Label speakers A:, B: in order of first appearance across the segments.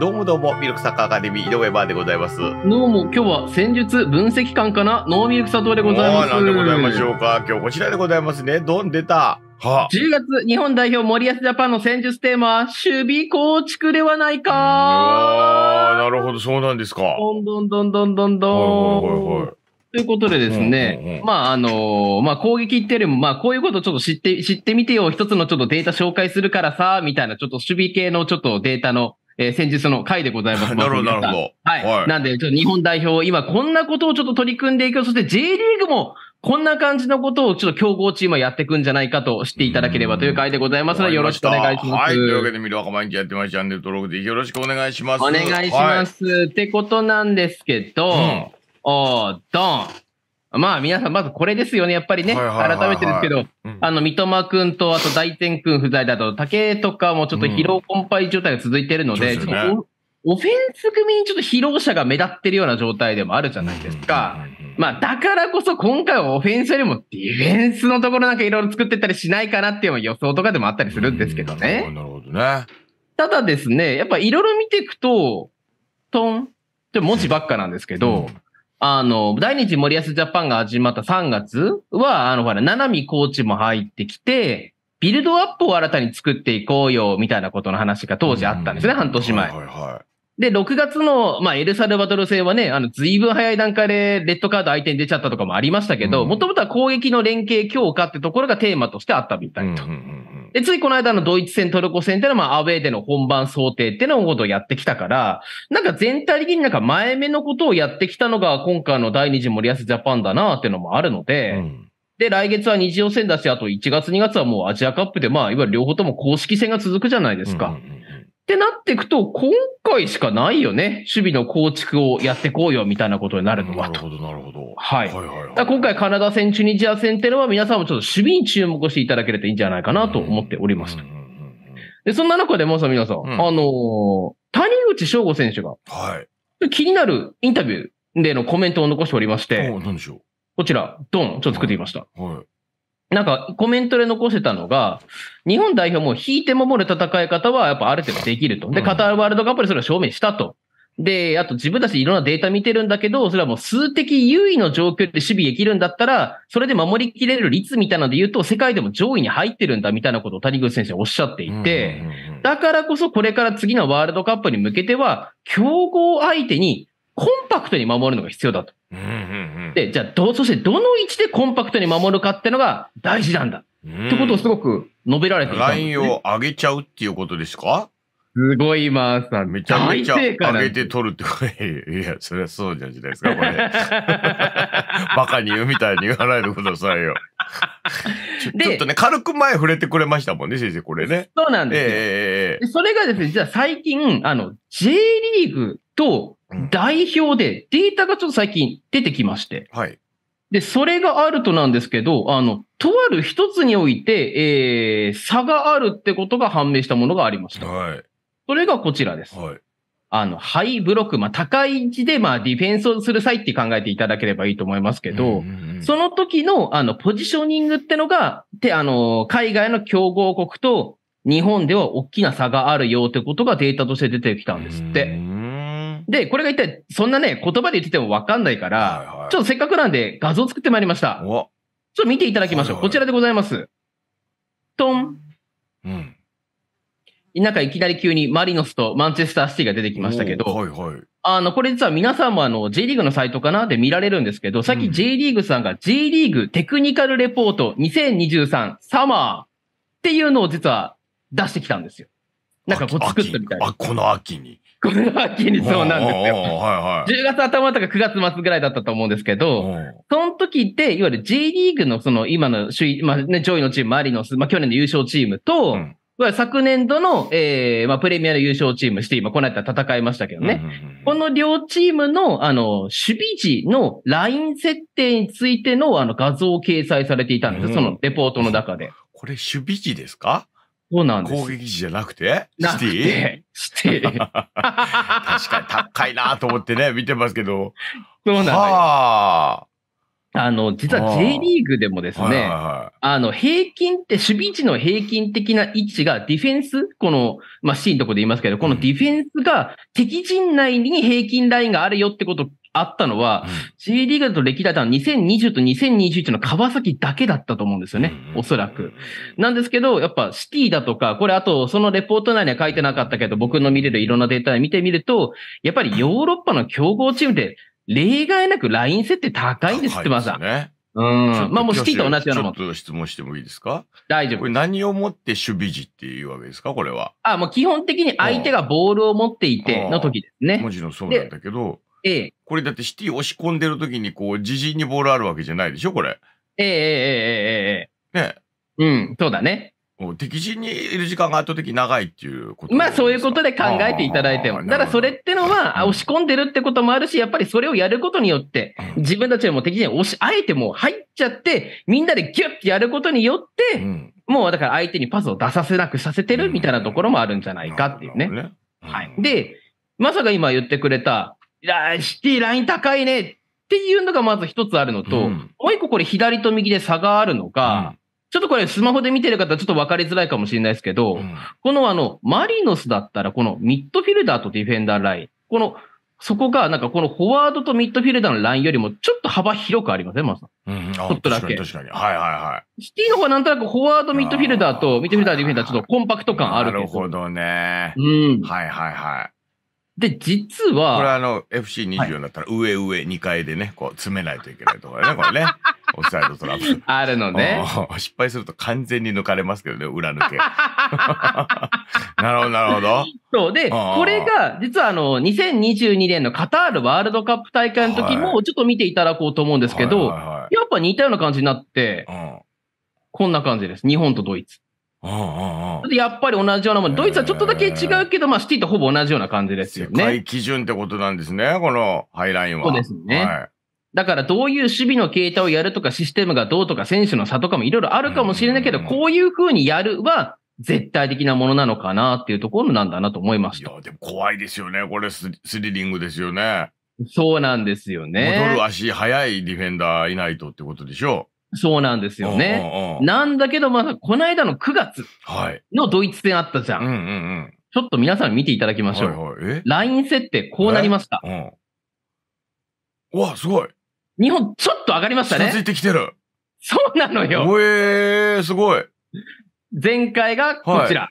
A: どうもどうも、ミルクサッカーアカデミー、井上バーでございます。どう
B: も、今日は戦術分析官かな、ノーミルク佐藤でございます。なんでございましょう
A: か。今日こちらでございますね。どん出た。はあ、10
B: 月、日本代表森安ジャパンの戦術テーマは、守備構築ではないか
A: ああ、なるほど、そうなんですか。
B: どんどんどんどんどんどん。はいはいはいはいということでですね、まあ、あのー、まあ、攻撃っていうよりも、まあ、こういうことちょっと知って、知ってみてよ、一つのちょっとデータ紹介するからさ、みたいな、ちょっと守備系のちょっとデータのえー、先日の回でございます。なるほど、なるほど。はい。はい、なんで、ちょっと日本代表、今こんなことをちょっと取り組んでいく。そして J リーグもこんな感じのことをちょっと強豪チームはやっていくんじゃないかと知っていただければという回でございますので、よろしくお願いします。はい。というわけで、
A: ミルワカ毎日やってます。チャンネル登録でよろしくお願いします。お願いします。
B: はい、ってことなんですけど、うん、おー、ドン。まあ皆さん、まずこれですよね。やっぱりね、改めてですけど、あの、三笘くんと、あと大天くん不在だと、竹とかもちょっと疲労困憊状態が続いてるので、うんね、オフェンス組にちょっと疲労者が目立ってるような状態でもあるじゃないですか。まあ、だからこそ今回はオフェンスよりもディフェンスのところなんかいろいろ作ってったりしないかなっていう予想とかでもあったりするんですけどね。なるほどね。ただですね、やっぱいろいろ見ていくと、トンって文字ばっかなんですけど、うんあの、第二次森安ジャパンが始まった3月は、あの、ほら、七海コーチも入ってきて、ビルドアップを新たに作っていこうよ、みたいなことの話が当時あったんですね、半年前。はいはいはい、で、6月の、まあ、エルサルバトル戦はね、あの、随分早い段階で、レッドカード相手に出ちゃったとかもありましたけど、もともとは攻撃の連携強化ってところがテーマとしてあったみたいと。うんうんうんで、ついこの間のドイツ戦、トルコ戦っていうのは、まあ、アウェーでの本番想定っていうのをことをやってきたから、なんか全体的になんか前目のことをやってきたのが、今回の第二次森安ジャパンだなっていうのもあるので、うん、で、来月は二次予選だし、あと1月2月はもうアジアカップで、まあ、いわゆる両方とも公式戦が続くじゃないですか。うんうんってなっていくと、今回しかないよね。守備の構築をやっていこうよ、みたいなことになるのは。なるほど、なるほど。はい。はいはいはい、今回、カナダ戦、チュニジア戦っていうのは、皆さんもちょっと守備に注目していただけるといいんじゃないかなと思っております。で、そんな中で、まさ皆さん、うん、あのー、谷口翔吾選手が、はい。気になるインタビューでのコメントを残しておりまして、何でしょうこちら、ドン、ちょっと作ってきました。はい。なんかコメントで残せたのが、日本代表も引いて守る戦い方はやっぱある程度できると。で、カタールワールドカップでそれを証明したと。で、あと自分たちいろんなデータ見てるんだけど、それはもう数的優位の状況で守備できるんだったら、それで守りきれる率みたいなので言うと、世界でも上位に入ってるんだみたいなことを谷口先生おっしゃっていて、だからこそこれから次のワールドカップに向けては、強豪相手にコンパクトに守るのが必要だと。で、じゃあどう、そしてどの位置でコンパクトに守るかってのが大事なんだ。ってことをすごく述べられていた、ね、ラインを
A: 上げちゃうっていうことですかすごい、マーさん。めちゃめちゃ上げて取るって、こ いや、そりゃそうじゃないですか、これ。バカに言うみたいに言わないでくださいよ。ちょっとね、軽く前触れてくれましたもんね、先生、これね。
B: そうなんです、ね、えー、それがですね、実は最近、あの、J リーグと代表でデータがちょっと最近出てきまして。はい。で、それがあるとなんですけど、あの、とある一つにおいて、えー、差があるってことが判明したものがありました。はい。それがこちらです。はい。あの、ハイブロック、まあ、高い位置で、まあ、ディフェンスをする際って考えていただければいいと思いますけど、うんうんうん、その時の、あの、ポジショニングってのが、で、あの、海外の競合国と日本では大きな差があるよってことがデータとして出てきたんですって。うんで、これが一体、そんなね、言葉で言っててもわかんないから、はいはい、ちょっとせっかくなんで画像作ってまいりました。ちょっと見ていただきましょう。はいはい、こちらでございます。トン。うん。なんかいきなり急にマリノスとマンチェスターシティが出てきましたけど、はいはい、あの、これ実は皆さんもあの、J リーグのサイトかなで見られるんですけど、さっき J リーグさんが J リーグテクニカルレポート2023サマーっていうのを実は出してきたんですよ。なんかこう作ったみたいな。あ、この秋に。これは気にそうなんですよ。はいはい、10月頭とか9月末ぐらいだったと思うんですけど、その時って、いわゆる J リーグのその今の首位、まあね、上位のチーム、マリノス、まあ去年の優勝チームと、うん昨年度の、えーまあ、プレミアの優勝チームして、今、この間戦いましたけどね。この両チームの、あの、守備時のライン設定についての、あの、画像を掲載されていたんですよ、うん、そのレポートの中
A: で。これ、守備時ですか
B: そうなんです。攻撃
A: 時じゃなくてシティシティ。確かに高いなと思ってね、見て
B: ますけど。そうなんです。あの、実は J リーグでもですね、あの、平均って、守備位置の平均的な位置が、ディフェンス、この、まあ、ンのとこで言いますけど、このディフェンスが敵陣内に平均ラインがあるよってことをあったのは、うん、J リーグだと歴代だ分2020と2021の川崎だけだったと思うんですよね、おそらく。なんですけど、やっぱシティだとか、これあとそのレポート内には書いてなかったけど、僕の見れるいろんなデータで見てみると、やっぱりヨーロッパの強豪チームで例外なくライン設定高いんですってまさ、ね。うん。まあもうシティと同じようなもん。
A: ちょっと質問してもいいですか大丈夫。これ何をもって守備時っていうわけですかこれは。
B: あ、もう基本的に相手
A: がボールを持っていての時ですね。もちろんそうなんだけど。ええ。これだってシティ押し込んでる時にこう、自陣にボールあるわけじゃないでしょ、これ。ええええええ
B: ええ。ねうん、そうだね。
A: 敵陣にいる時間が圧倒的に長いってい
B: うことまあそういうことで考えていただいても。だからそれってのは、押し込んでるってこともあるし、やっぱりそれをやることによって、自分たちも敵陣に押し、あえてもう入っちゃって、みんなでギュッてやることによって、うん、もうだから相手にパスを出させなくさせてるみたいなところもあるんじゃないかっていうね。うん、ねはい。で、まさか今言ってくれた、シティライン高いねっていうのがまず一つあるのと、うん、もう一個これ左と右で差があるのが、うん、ちょっとこれスマホで見てる方ちょっと分かりづらいかもしれないですけど、うん、このあの、マリノスだったらこのミッドフィルダーとディフェンダーライン、この、そこがなんかこのフォワードとミッドフィルダーのラインよりもちょっと幅広くありません、ね、マさん。
A: うん、ちょっとだけ。確かに、はいはいは
B: い。シティの方はなんとなくフォワードミッドフィルダーとミッドフィルダーディフェンダーちょっとコンパクト感あるけど。なるほ
A: どね。うん。はいはいはい。で、実は。これあの、FC24 だったら、上上2階でね、こう詰めないといけないところね、これね。オフサイドトラップ。あるのね。失敗すると完全に抜かれますけどね、裏抜け。なるほど、なるほど。
B: そう。で、これが、実はあの、2022年のカタールワールドカップ大会の時も、ちょっと見ていただこうと思うんですけど、やっぱ似たような感じになって、こんな感じです。日本とドイツ。ああやっぱり同じようなもん。ドイツはちょっとだけ違うけど、まあ、シティとほぼ同じような感じですよね。世界基準ってことなんですね、このハイラインは。そうですね。はい、だから、どういう守備の形態をやるとか、システムがどうとか、選手の差とかもいろいろあるかもしれないけど、こういうふうにやるは、絶対的なものなのかなっていうところなんだなと思いました。いや、でも
A: 怖いですよね。これスリリングですよね。そうなんですよね。戻る足速いディフェンダーいないとってことでしょう。そうなんで
B: すよね。なんだけど、まだこの間の9月のドイツ戦あったじゃん。うんうんうんちょっと皆さん見ていただきましょう。ライン設定、こうなりました。うん、わ、すごい。日本、ちょっと上がりましたね。続いてきてる。そうなのよ。おえー、すごい。前回がこちら。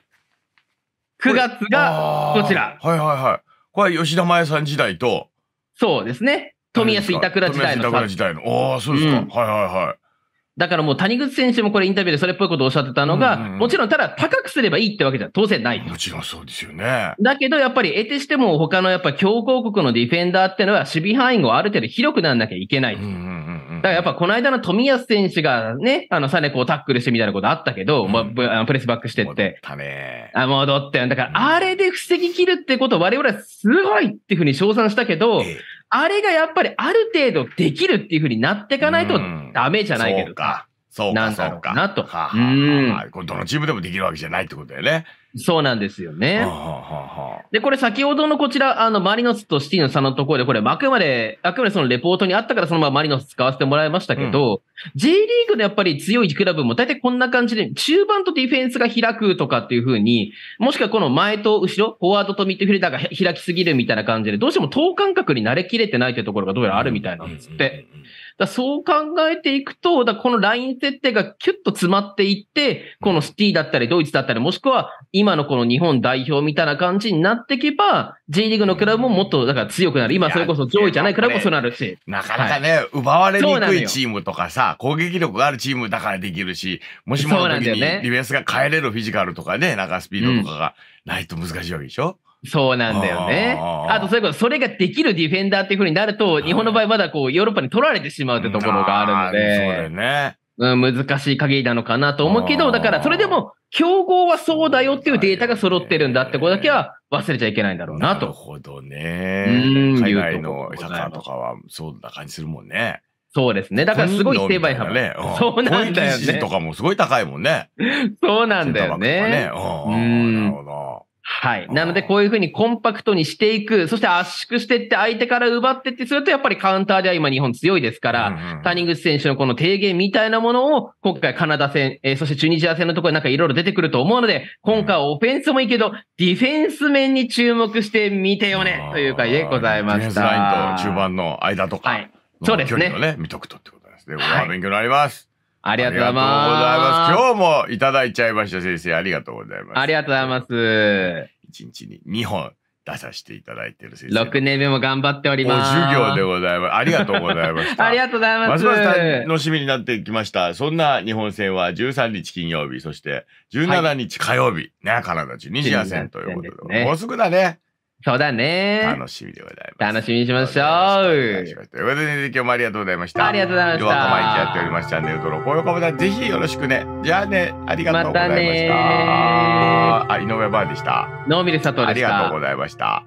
A: 9月がこちら。はいはいはい。これは吉田麻也さん時代と。そ
B: うですね。富安板倉時代の。富安板倉時代の。ああ、そうですか。はいはいはい。だからもう谷口選手もこれインタビューでそれっぽいことをおっしゃってたのが、うんうんもちろんただ高くすればいいってわけじゃ当然ない。もちろんそうですよね。だけどやっぱり得てしても他のやっぱ強豪国のディフェンダーっていうのは守備範囲をある程度広くなんなきゃいけない。うんうんうんうん、だからやっぱこの間の冨安選手がね、あのサネコをタックルしてみたいなことあったけど、うん、まあ、プレスバックしてって。戻ね。あ、戻って。だからあれで防ぎ切るってこと我々はすごいっていうふうに称賛したけど、ええあれがやっぱりある程度できるっていうふうになっていかないとダメじゃないけど、うん、そうか。そうか、ろうか。なと。はははうん。これどのチームでもできるわけじゃないってことだよね。そうなんですよね。はあはあ、で、これ先ほどのこちら、あの、マリノスとシティの差のところで、これ、あくまで、あくまでそのレポートにあったから、そのままマリノス使わせてもらいましたけど、うん、J リーグのやっぱり強いクラブも大体こんな感じで、中盤とディフェンスが開くとかっていうふうに、もしくはこの前と後ろ、フォワードとミッドフィルダーが開きすぎるみたいな感じで、どうしても等間隔に慣れきれてないというところがどうやらあるみたいなんですって。だそう考えていくと、だこのライン設定がキュッと詰まっていって、このシティだったり、ドイツだったり、もしくは、今のこの日本代表みたいな感じになっていけば、J リーグのクラブももっとだから強くなる。今それこそ上位じゃないクラブもそうなるし。なかなかね、
A: はい、奪われにくいチームとかさ、攻撃力があるチームだからできるし、もしもの時にディフェンスが変えれるフィジカルとかね、なんかスピードとかが
B: ないと難しいわけでしょ、うんそうなんだよね。あと、それこそ、それができるディフェンダーっていうふうになると、日本の場合まだこう、ヨーロッパに取られてしまうってところがあるので、そうだよね。うん、難しい限りなのかなと思うけど、だから、それでも、競合はそうだよっていうデータが揃ってるんだってことだけは忘れちゃいけないんだろうなと。なるほどね。海外のサ
A: とかはそうな感じするもんね。そうですね。だからすごい成敗幅。ね、そうなんだよね。とかもすごい高いもんね。
B: そうなんだよね。ね
A: うん、なるほど。
B: はい。なので、こういうふうにコンパクトにしていく、そして圧縮していって、相手から奪ってって、それとやっぱりカウンターでは今日本強いですから、うんうん、谷口選手のこの提言みたいなものを、今回カナダ戦、えー、そしてチュニジア戦のところになんかいろいろ出てくると思うので、今回はオフェンスもいいけど、ディフェンス面に注目してみてよね、という回でございました。ディフェンスラインと中
A: 盤の間とか、ね、はい、そうですね。見とくとってことですね。こは勉強になります。ありがとうございます。今日もいただいちゃいました先生、ありがとうございま
B: す。ありがとうございます。一日に2本出させていただいてる先生。6年目も頑張っております。授業でご
A: ざいます。ありがとうございました。あ
B: りがとうございます。ますます楽
A: しみになってきました。そんな日本戦は13日金曜日、そして17日火曜日、はい、ね、カナダ中、西ア戦ということで、ね、もうす
B: ぐだね。そうだね。
A: 楽しみでございます。楽しみにしましょう。ということで、今日もありがとうございました。あ
B: りがとうございました。弱かまいきや
A: っております。チャンネル登録、高評価ボタン、ぜひよろしくね。じゃあね、ありがとうございました。まあ、井上バーでした。ノーミル佐藤でした。ありがとうございました。